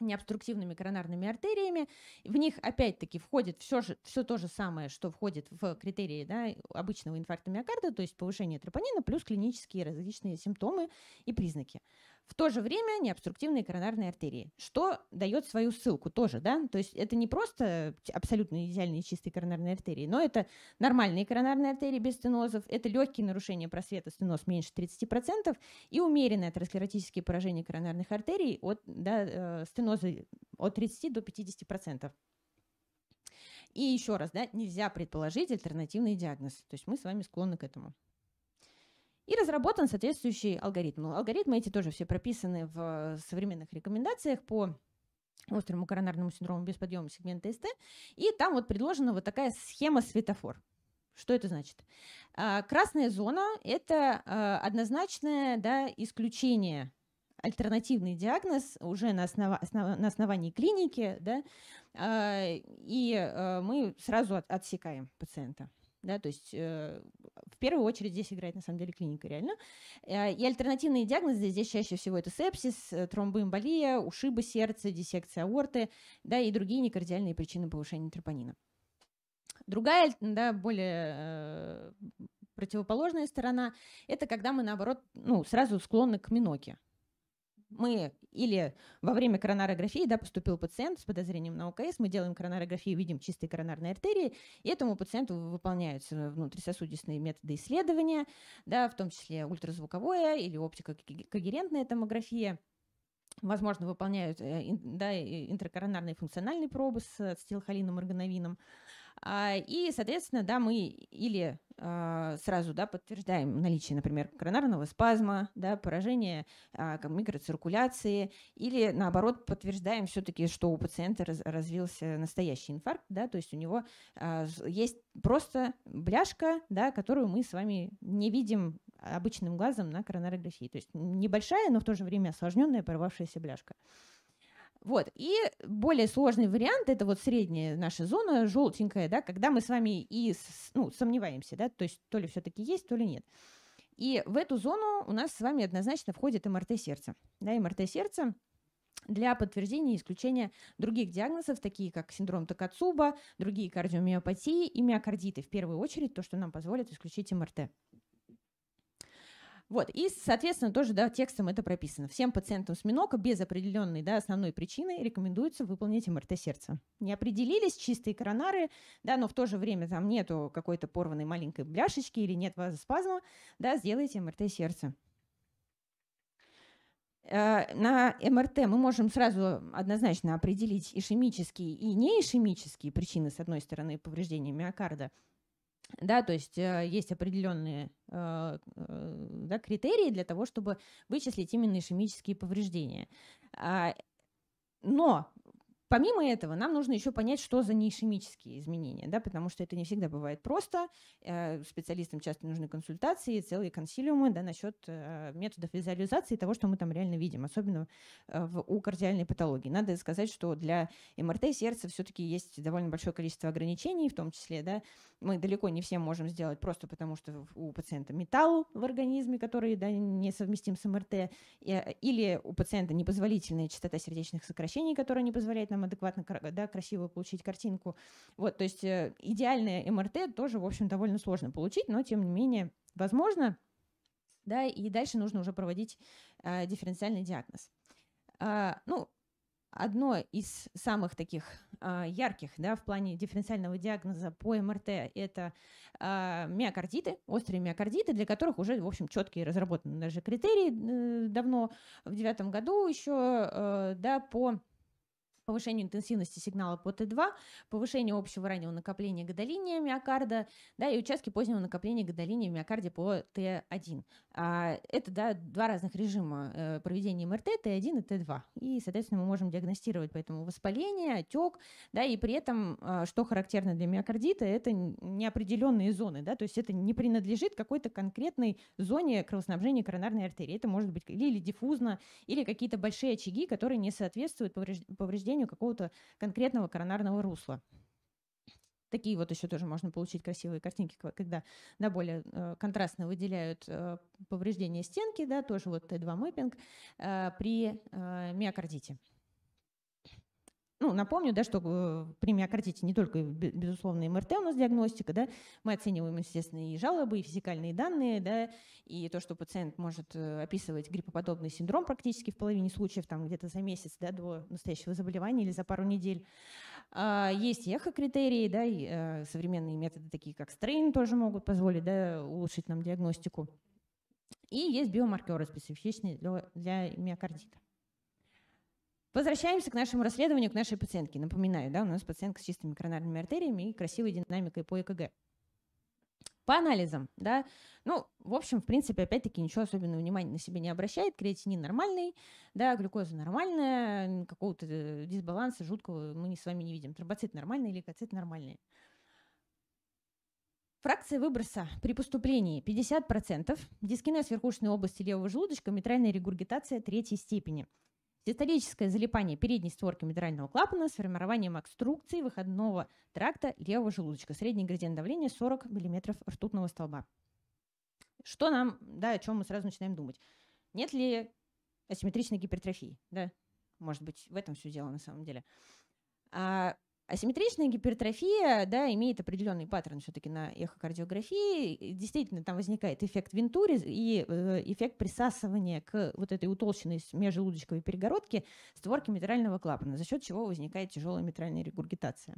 необструктивными коронарными артериями. В них опять-таки входит все, же, все то же самое, что входит в критерии да, обычного инфаркта миокарда, то есть повышение тропонина плюс клинические различные симптомы и признаки. В то же время необструктивные коронарные артерии, что дает свою ссылку тоже, да, то есть это не просто абсолютно идеальные чистые коронарные артерии, но это нормальные коронарные артерии без стенозов, это легкие нарушения просвета стеноз меньше 30% и умеренное атеросклеротические поражения коронарных артерий от да, э, стеноза от 30 до 50%. И еще раз, да, нельзя предположить альтернативный диагноз. То есть мы с вами склонны к этому. И разработан соответствующий алгоритм. Ну, алгоритмы эти тоже все прописаны в э, современных рекомендациях по острому коронарному синдрому без подъема сегмента СТ. И там вот предложена вот такая схема светофор. Что это значит? А, красная зона – это э, однозначное да, исключение альтернативный диагноз уже на, основа, основ, на основании клиники, да, а, и э, мы сразу от, отсекаем пациента да, то есть э, в первую очередь здесь играет на самом деле клиника реально. Э, и альтернативные диагнозы здесь чаще всего это сепсис, э, тромбоэмболия, ушибы сердца, диссекция аорты, да, и другие некардиальные причины повышения тропонина. Другая, да, более э, противоположная сторона, это когда мы, наоборот, ну, сразу склонны к миноке, мы или во время коронарографии, да, поступил пациент с подозрением на ОКС, мы делаем коронарографию, видим чистые коронарные артерии, и этому пациенту выполняются внутрисосудистые методы исследования, да, в том числе ультразвуковое или оптико-когерентная томография, возможно, выполняют э, да, интракоронарные функциональные пробы с и аргановином, а, и, соответственно, да, мы или а, сразу да, подтверждаем наличие, например, коронарного спазма, да, поражения а, микроциркуляции, или наоборот подтверждаем все-таки, что у пациента развился настоящий инфаркт, да, то есть у него есть просто бляшка, да, которую мы с вами не видим обычным глазом на коронарографии. То есть небольшая, но в то же время осложненная порвавшаяся бляшка. Вот. И более сложный вариант это вот средняя наша зона, желтенькая, да, когда мы с вами и ну, сомневаемся, да, то есть то ли все-таки есть, то ли нет. И в эту зону у нас с вами однозначно входит МРТ сердца. Да, МРТ сердца для подтверждения и исключения других диагнозов, такие как синдром Токацуба, другие кардиомиопатии и миокардиты, в первую очередь, то, что нам позволит исключить МРТ. Вот, и, соответственно, тоже, да, текстом это прописано. Всем пациентам с Минока без определенной, да, основной причины рекомендуется выполнить МРТ сердца. Не определились чистые коронары, да, но в то же время там нету какой-то порванной маленькой бляшечки или нет вазоспазма, да, сделайте МРТ сердца э, на МРТ мы можем сразу однозначно определить ишемические и неишемические причины, с одной стороны, повреждения миокарда, да, то есть э, есть определенные э, э, да, критерии для того, чтобы вычислить именно ишемические повреждения. А, но Помимо этого, нам нужно еще понять, что за неишемические изменения, да, потому что это не всегда бывает просто. Э, специалистам часто нужны консультации, целые консилиумы да, насчет э, методов визуализации того, что мы там реально видим, особенно э, в, у кардиальной патологии. Надо сказать, что для МРТ сердца все-таки есть довольно большое количество ограничений, в том числе да, мы далеко не все можем сделать просто потому, что у пациента металл в организме, который да, не совместим с МРТ, или у пациента непозволительная частота сердечных сокращений, которая не позволяет нам адекватно, да, красиво получить картинку. Вот, то есть э, идеальное МРТ тоже, в общем, довольно сложно получить, но тем не менее возможно. Да, и дальше нужно уже проводить э, дифференциальный диагноз. Э, ну, одно из самых таких э, ярких да, в плане дифференциального диагноза по МРТ это э, миокардиты, острые миокардиты, для которых уже, в общем, четкие разработаны даже критерии э, давно в девятом году еще э, да, по повышению интенсивности сигнала по Т2, повышению общего раннего накопления гадолиния миокарда, да, и участки позднего накопления гадолиния в миокарде по Т1. А, это, да, два разных режима э, проведения МРТ, Т1 и Т2. И, соответственно, мы можем диагностировать поэтому воспаление, отек, да, и при этом, а, что характерно для миокардита, это неопределенные зоны, да, то есть это не принадлежит какой-то конкретной зоне кровоснабжения коронарной артерии. Это может быть или, или диффузно, или какие-то большие очаги, которые не соответствуют повреждениям повреждению какого-то конкретного коронарного русла. Такие вот еще тоже можно получить красивые картинки, когда да, более э, контрастно выделяют э, повреждение стенки, да, тоже вот Т2 мэппинг э, при э, миокардите. Ну, напомню, да, что э, при миокардите не только, безусловно, МРТ у нас диагностика, да, мы оцениваем, естественно, и жалобы, и физикальные данные, да, и то, что пациент может э, описывать гриппоподобный синдром практически в половине случаев, там где-то за месяц, да, до настоящего заболевания или за пару недель. А, есть эхокритерии, да, и э, современные методы, такие как стрейн, тоже могут позволить, да, улучшить нам диагностику. И есть биомаркеры специфичные для, для миокардита. Возвращаемся к нашему расследованию, к нашей пациентке. Напоминаю, да, у нас пациентка с чистыми коронарными артериями и красивой динамикой по ЭКГ. По анализам, да, ну, в общем, в принципе, опять-таки ничего особенного внимания на себя не обращает, креатинин нормальный, да, глюкоза нормальная, какого-то э, дисбаланса жуткого мы с вами не видим, тромбоцит нормальный, лейкоцит нормальный. Фракция выброса при поступлении 50%, дискинез верхушечной области левого желудочка, митральная регургитация третьей степени. Систолическое залипание передней створки мидрального клапана с формированием обструкции выходного тракта левого желудочка. Средний градиент давления 40 мм ртутного столба. Что нам, да, о чем мы сразу начинаем думать? Нет ли асимметричной гипертрофии? Да, может быть, в этом все дело на самом деле. А Асимметричная гипертрофия, да, имеет определенный паттерн все-таки на эхокардиографии. Действительно, там возникает эффект вентури и э, эффект присасывания к вот этой утолщенной межжелудочковой перегородке створки митрального клапана, за счет чего возникает тяжелая митральная регургитация.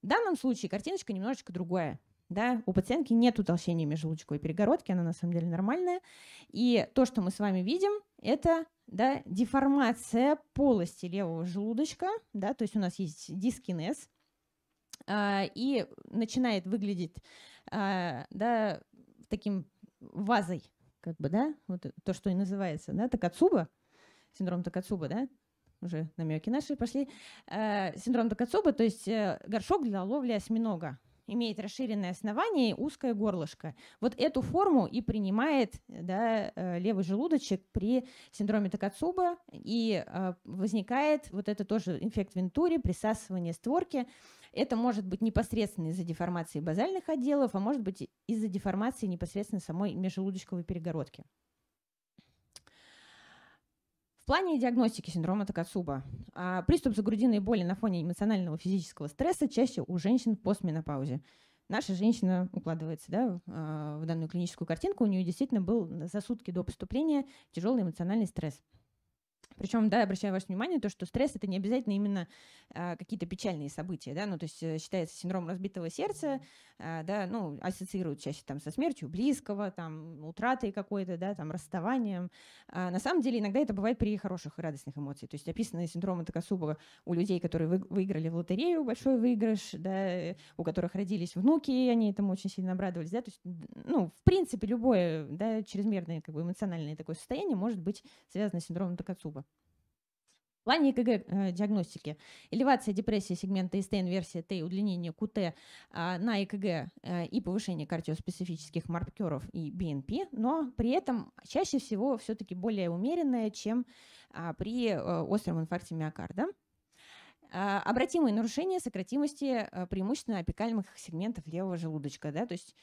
В данном случае картиночка немножечко другая. Да? У пациентки нет утолщения межжелудочковой перегородки, она на самом деле нормальная. И то, что мы с вами видим, это да, деформация полости левого желудочка, да, то есть у нас есть дискинез, а, и начинает выглядеть а, да, таким вазой, как бы, да, вот то, что и называется, да, такацуба, синдром такацуба, да, уже намеки наши пошли, а, синдром такацуба, то есть э, горшок для ловли осьминога, имеет расширенное основание и узкое горлышко. Вот эту форму и принимает да, э, левый желудочек при синдроме Такацуба, и э, возникает вот это тоже инфект вентури, присасывание створки. Это может быть непосредственно из-за деформации базальных отделов, а может быть из-за деформации непосредственно самой межжелудочковой перегородки. В плане диагностики синдрома Такацуба а, приступ загрудинной боли на фоне эмоционального физического стресса чаще у женщин в постменопаузе. Наша женщина укладывается да, в а, данную клиническую картинку. У нее действительно был за сутки до поступления тяжелый эмоциональный стресс. Причем, да, обращаю ваше внимание, то, что стресс это не обязательно именно а, какие-то печальные события, да, ну, то есть э, считается синдром разбитого сердца, а, да, ну, ассоциируют чаще там со смертью близкого, там, утратой какой-то, да, там, расставанием. А, на самом деле иногда это бывает при хороших и радостных эмоциях, то есть описаны синдромы Такасубова у людей, которые вы, выиграли в лотерею большой выигрыш, да, э, у которых родились внуки, и они этому очень сильно обрадовались, да, то есть, ну, в принципе, любое, да, чрезмерное, как бы, эмоциональное такое состояние может быть связано с синдромом Такасуба. В плане ЭКГ-диагностики э, элевация депрессии сегмента ст версии Т, удлинение КУТ а, на ЭКГ э, и повышение кардиоспецифических маркеров и БНП, но при этом чаще всего все-таки более умеренное, чем а, при э, остром инфаркте миокарда. А, обратимые нарушения сократимости преимущественно апикальных сегментов левого желудочка. Да? То есть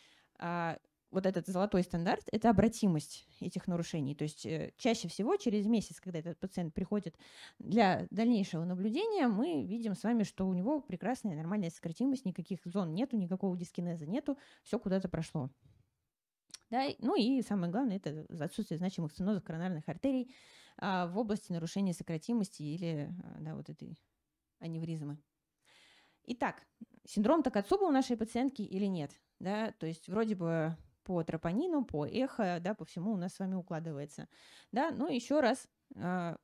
вот этот золотой стандарт – это обратимость этих нарушений. То есть э, чаще всего через месяц, когда этот пациент приходит для дальнейшего наблюдения, мы видим с вами, что у него прекрасная нормальная сократимость, никаких зон нету, никакого дискинеза нету, все куда-то прошло. Да, ну и самое главное – это отсутствие значимых стенозов коронарных артерий а, в области нарушения сократимости или а, да, вот этой аневризмы. Итак, синдром Такацуба у нашей пациентки или нет? Да, то есть вроде бы по тропонину, по эхо, да, по всему у нас с вами укладывается. Да, ну еще раз а,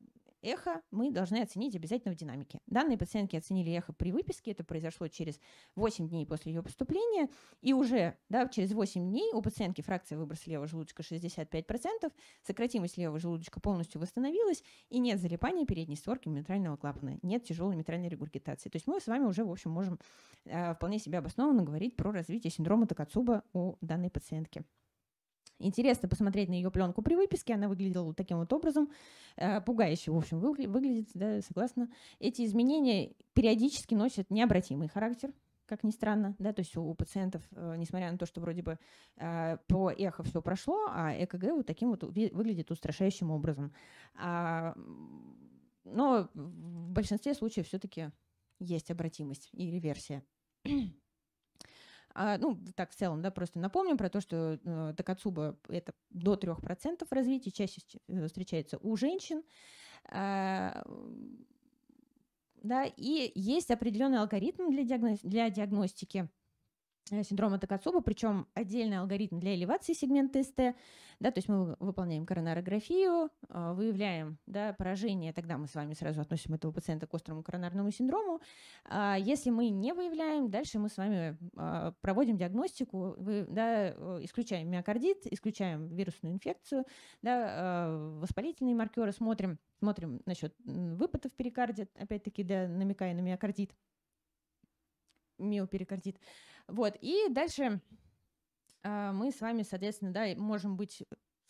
эхо мы должны оценить обязательно в динамике. Данные пациентки оценили эхо при выписке, это произошло через 8 дней после ее поступления, и уже да, через 8 дней у пациентки фракция выброса левого желудочка 65%, сократимость левого желудочка полностью восстановилась, и нет залипания передней створки митрального клапана, нет тяжелой митральной регургитации. То есть мы с вами уже, в общем, можем э, вполне себе обоснованно говорить про развитие синдрома Такацуба у данной пациентки. Интересно посмотреть на ее пленку при выписке. Она выглядела таким вот образом. Э, пугающе, в общем, выглядит, да, согласна. Эти изменения периодически носят необратимый характер как ни странно, да, то есть у, пациентов, э, несмотря на то, что вроде бы э, по эхо все прошло, а ЭКГ вот таким вот выглядит устрашающим образом. А, но в большинстве случаев все-таки есть обратимость и реверсия. А, ну, так в целом, да, просто напомним про то, что э, Такацуба – это до 3% развития, чаще э, встречается у женщин. А, да, и есть определенный алгоритм для, диагно... для диагностики Э, синдрома Такацуба, причем отдельный алгоритм для элевации сегмента СТ, да, то есть мы выполняем коронарографию, а, выявляем да, поражение, тогда мы с вами сразу относим этого пациента к острому коронарному синдрому. А, если мы не выявляем, дальше мы с вами а, проводим диагностику, да, э, исключаем миокардит, исключаем вирусную инфекцию, да, э, воспалительные маркеры смотрим, смотрим насчет выпадов перикардия, опять-таки, да, намекая на миокардит, миоперикардит. Вот, и дальше а, мы с вами, соответственно, да, можем быть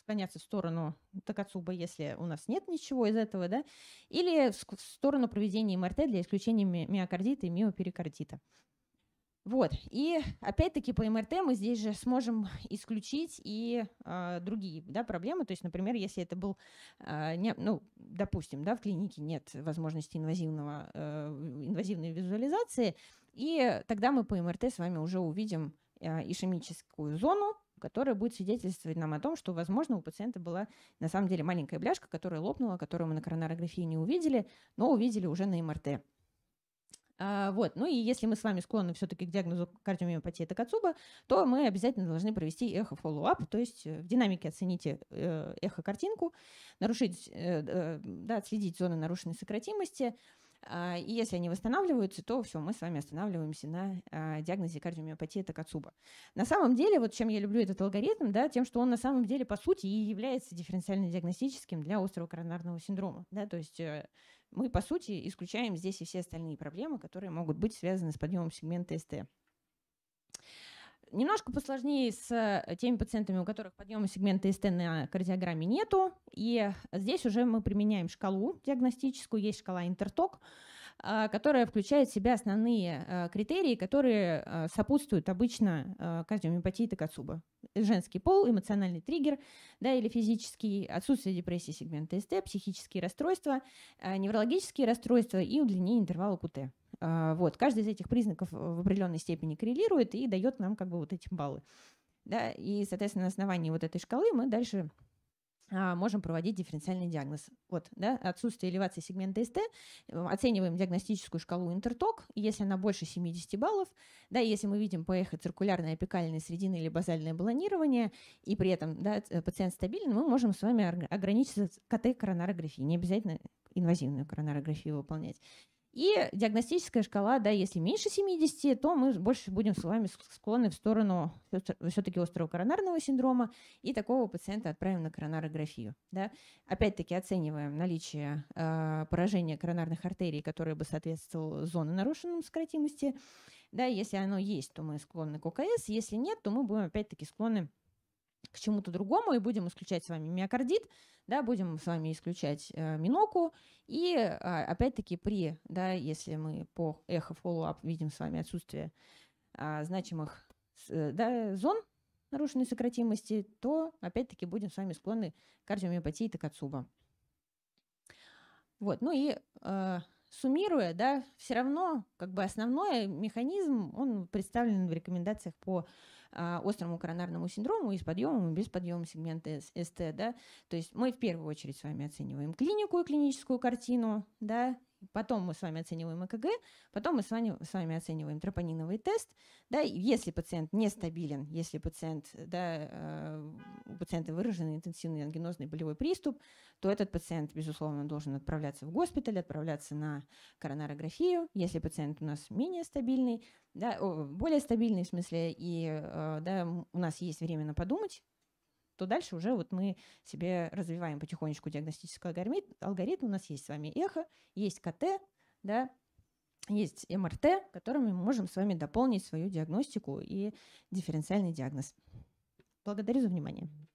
склоняться в сторону Такацуба, если у нас нет ничего из этого, да, или в сторону проведения МРТ для исключения миокардита и миоперикардита. Вот, и опять-таки по МРТ мы здесь же сможем исключить и э, другие да, проблемы, то есть, например, если это был, э, не, ну, допустим, да, в клинике нет возможности инвазивного, э, инвазивной визуализации, и тогда мы по МРТ с вами уже увидим э, ишемическую зону, которая будет свидетельствовать нам о том, что, возможно, у пациента была на самом деле маленькая бляшка, которая лопнула, которую мы на коронарографии не увидели, но увидели уже на МРТ. А, вот. Ну и если мы с вами склонны все-таки к диагнозу кардиомиопатии Такацуба, то мы обязательно должны провести эхо-фоллоуап, то есть э, в динамике оцените э, эхо-картинку, нарушить, да, отследить зоны нарушенной сократимости, а, и если они восстанавливаются, то все, мы с вами останавливаемся на а, диагнозе кардиомиопатии Такацуба. На самом деле, вот чем я люблю этот алгоритм, да, тем, что он на самом деле, по сути, и является дифференциально-диагностическим для острого коронарного синдрома. Да, то есть э, мы, по сути, исключаем здесь и все остальные проблемы, которые могут быть связаны с подъемом сегмента СТ. Немножко посложнее с э, теми пациентами, у которых подъема сегмента СТ на кардиограмме нету. И здесь уже мы применяем шкалу диагностическую. Есть шкала Интерток, а, которая включает в себя основные э, критерии, которые э, сопутствуют обычно кардиомиопатии Такацуба. Женский пол, эмоциональный триггер да, или физический, отсутствие депрессии сегмента СТ, психические расстройства, неврологические расстройства и удлинение интервала КУТ. А, вот. Каждый из этих признаков э, в определенной степени коррелирует и дает нам как бы вот эти баллы. Да? И, соответственно, на основании вот этой шкалы мы дальше а, можем проводить дифференциальный диагноз. Вот, да, отсутствие элевации сегмента СТ, э, оцениваем диагностическую шкалу интерток, если она больше 70 баллов, да, если мы видим по эхо циркулярное апикальное срединное или базальное баллонирование, и при этом да, пациент стабилен, мы можем с вами ограничиться КТ-коронарографией, не обязательно инвазивную коронарографию выполнять. И диагностическая шкала, да, если меньше 70, то мы больше будем с вами склонны в сторону все-таки острого коронарного синдрома, и такого пациента отправим на коронарографию. Да. Опять-таки оцениваем наличие э, поражения коронарных артерий, которое бы соответствовало зоне нарушенной сократимости. Да, если оно есть, то мы склонны к ОКС, если нет, то мы будем опять-таки склонны к чему-то другому и будем исключать с вами миокардит, да, будем с вами исключать э, миноку. И э, опять-таки при, да, если мы по эхо follow видим с вами отсутствие э, значимых э, да, зон нарушенной сократимости, то опять-таки будем с вами склонны к кардиомиопатии Такацуба. Вот, ну и э, суммируя, да, все равно как бы основной механизм, он представлен в рекомендациях по а, острому коронарному синдрому и с подъемом, и без подъема сегмента СТ. Да? То есть мы в первую очередь с вами оцениваем клинику и клиническую картину, да? Потом мы с вами оцениваем ЭКГ, потом мы с вами, с вами оцениваем тропониновый тест. Да, если пациент нестабилен, если пациент, да, э, у пациента выражен интенсивный ангинозный болевой приступ, то этот пациент, безусловно, должен отправляться в госпиталь, отправляться на коронарографию. Если пациент у нас менее стабильный, да, более стабильный в смысле, и э, да, у нас есть время на подумать, то дальше уже вот мы себе развиваем потихонечку диагностический алгоритм. алгоритм. У нас есть с вами эхо, есть КТ, да, есть МРТ, которыми мы можем с вами дополнить свою диагностику и дифференциальный диагноз. Благодарю за внимание.